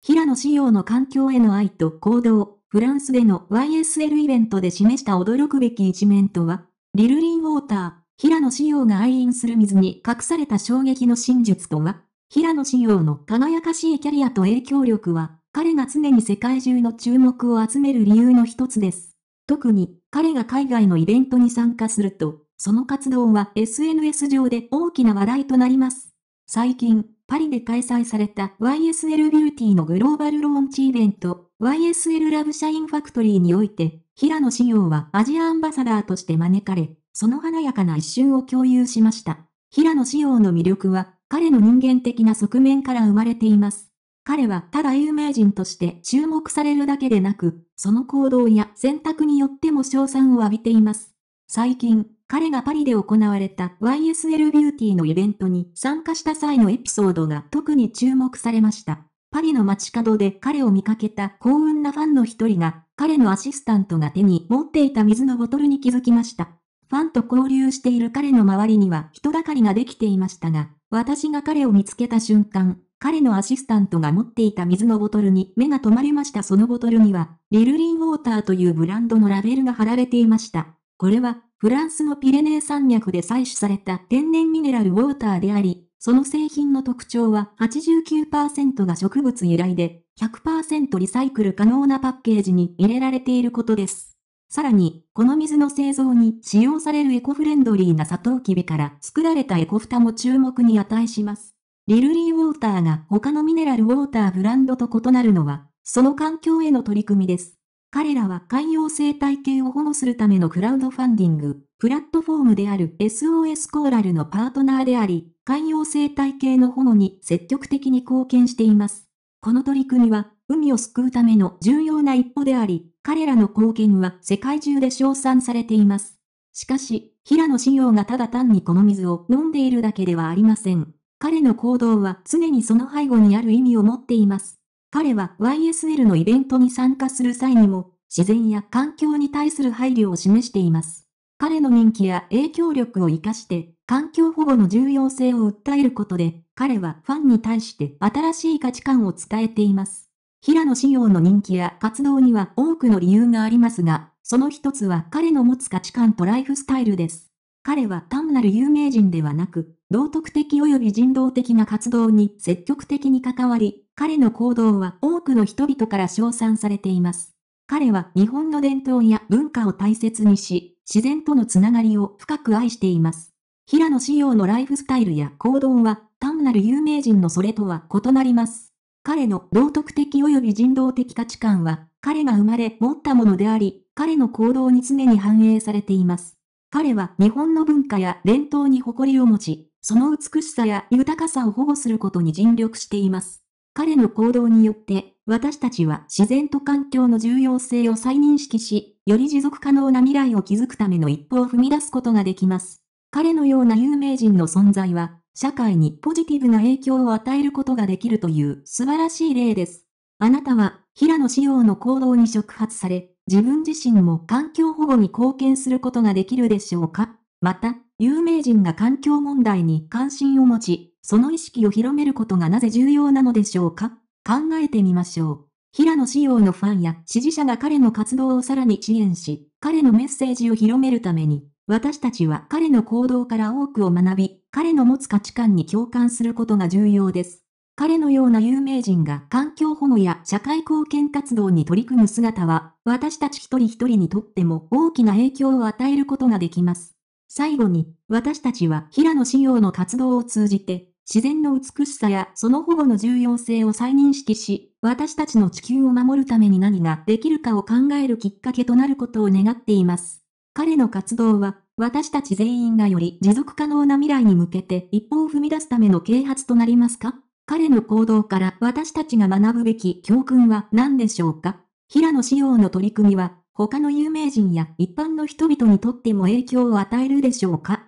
平野紫耀の環境への愛と行動、フランスでの YSL イベントで示した驚くべき一面とは、リルリンウォーター、平野紫耀が愛飲する水に隠された衝撃の真実とは、平野紫耀の輝かしいキャリアと影響力は、彼が常に世界中の注目を集める理由の一つです。特に、彼が海外のイベントに参加すると、その活動は SNS 上で大きな話題となります。最近、パリで開催された YSL ビューティーのグローバルローンチイベント、YSL ラブシャインファクトリーにおいて、平野紫耀はアジアアンバサダーとして招かれ、その華やかな一瞬を共有しました。平野紫耀の魅力は、彼の人間的な側面から生まれています。彼はただ有名人として注目されるだけでなく、その行動や選択によっても称賛を浴びています。最近、彼がパリで行われた YSL ビューティーのイベントに参加した際のエピソードが特に注目されました。パリの街角で彼を見かけた幸運なファンの一人が、彼のアシスタントが手に持っていた水のボトルに気づきました。ファンと交流している彼の周りには人だかりができていましたが、私が彼を見つけた瞬間、彼のアシスタントが持っていた水のボトルに目が止まりましたそのボトルには、リルリンウォーターというブランドのラベルが貼られていました。これは、フランスのピレネー山脈で採取された天然ミネラルウォーターであり、その製品の特徴は89%が植物由来で、100%リサイクル可能なパッケージに入れられていることです。さらに、この水の製造に使用されるエコフレンドリーなサトウキビから作られたエコフタも注目に値します。リルリーウォーターが他のミネラルウォーターブランドと異なるのは、その環境への取り組みです。彼らは海洋生態系を保護するためのクラウドファンディング、プラットフォームである SOS コーラルのパートナーであり、海洋生態系の保護に積極的に貢献しています。この取り組みは、海を救うための重要な一歩であり、彼らの貢献は世界中で称賛されています。しかし、平野紫陽がただ単にこの水を飲んでいるだけではありません。彼の行動は常にその背後にある意味を持っています。彼は YSL のイベントに参加する際にも、自然や環境に対する配慮を示しています。彼の人気や影響力を活かして、環境保護の重要性を訴えることで、彼はファンに対して新しい価値観を伝えています。平野紫耀の人気や活動には多くの理由がありますが、その一つは彼の持つ価値観とライフスタイルです。彼は単なる有名人ではなく、道徳的及び人道的な活動に積極的に関わり、彼の行動は多くの人々から称賛されています。彼は日本の伝統や文化を大切にし、自然とのつながりを深く愛しています。平野志陽のライフスタイルや行動は単なる有名人のそれとは異なります。彼の道徳的及び人道的価値観は、彼が生まれ持ったものであり、彼の行動に常に反映されています。彼は日本の文化や伝統に誇りを持ち、その美しさや豊かさを保護することに尽力しています。彼の行動によって、私たちは自然と環境の重要性を再認識し、より持続可能な未来を築くための一歩を踏み出すことができます。彼のような有名人の存在は、社会にポジティブな影響を与えることができるという素晴らしい例です。あなたは、平野紫耀の行動に触発され、自分自身も環境保護に貢献することができるでしょうかまた、有名人が環境問題に関心を持ち、その意識を広めることがなぜ重要なのでしょうか考えてみましょう。平野紫耀のファンや支持者が彼の活動をさらに支援し、彼のメッセージを広めるために、私たちは彼の行動から多くを学び、彼の持つ価値観に共感することが重要です。彼のような有名人が環境保護や社会貢献活動に取り組む姿は、私たち一人一人にとっても大きな影響を与えることができます。最後に、私たちは平野紫耀の活動を通じて、自然の美しさやその保護の重要性を再認識し、私たちの地球を守るために何ができるかを考えるきっかけとなることを願っています。彼の活動は、私たち全員がより持続可能な未来に向けて一歩を踏み出すための啓発となりますか彼の行動から私たちが学ぶべき教訓は何でしょうか平野紫耀の取り組みは他の有名人や一般の人々にとっても影響を与えるでしょうか